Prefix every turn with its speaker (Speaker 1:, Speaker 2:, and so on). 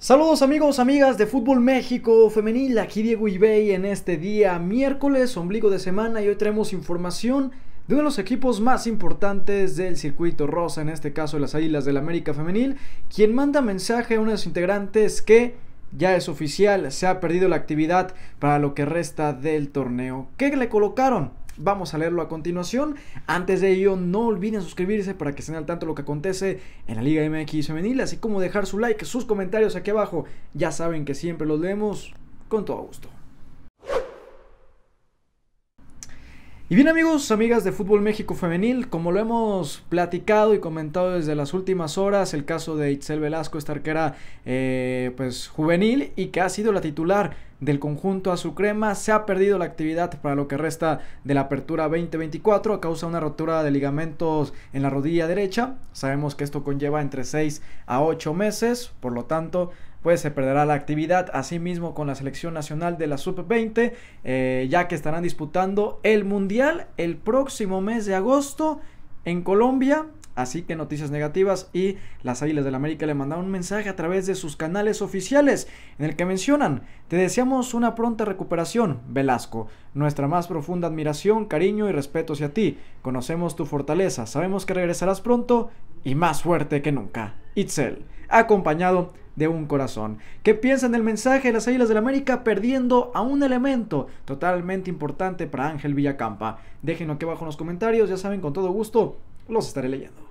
Speaker 1: Saludos amigos, amigas de Fútbol México Femenil, aquí Diego Ibey en este día miércoles, ombligo de semana y hoy traemos información de uno de los equipos más importantes del circuito rosa, en este caso las Águilas del América Femenil, quien manda mensaje a uno de sus integrantes que ya es oficial, se ha perdido la actividad para lo que resta del torneo. ¿Qué le colocaron? Vamos a leerlo a continuación. Antes de ello, no olviden suscribirse para que estén al tanto de lo que acontece en la Liga MX Femenil, así como dejar su like, sus comentarios aquí abajo. Ya saben que siempre los leemos con todo gusto. Y bien amigos, amigas de Fútbol México Femenil, como lo hemos platicado y comentado desde las últimas horas, el caso de Itzel Velasco, esta arquera eh, pues juvenil y que ha sido la titular del conjunto azucrema, se ha perdido la actividad para lo que resta de la apertura 2024 a causa de una rotura de ligamentos en la rodilla derecha, sabemos que esto conlleva entre 6 a 8 meses, por lo tanto pues se perderá la actividad. Asimismo con la selección nacional de la Sub-20, eh, ya que estarán disputando el Mundial el próximo mes de agosto en Colombia. Así que noticias negativas y las Águilas del América le mandaron un mensaje a través de sus canales oficiales en el que mencionan, te deseamos una pronta recuperación, Velasco, nuestra más profunda admiración, cariño y respeto hacia ti, conocemos tu fortaleza, sabemos que regresarás pronto y más fuerte que nunca. Itzel, acompañado de un corazón. ¿Qué piensan del mensaje de las Águilas del la América perdiendo a un elemento totalmente importante para Ángel Villacampa? Déjenlo aquí abajo en los comentarios, ya saben, con todo gusto los estaré leyendo.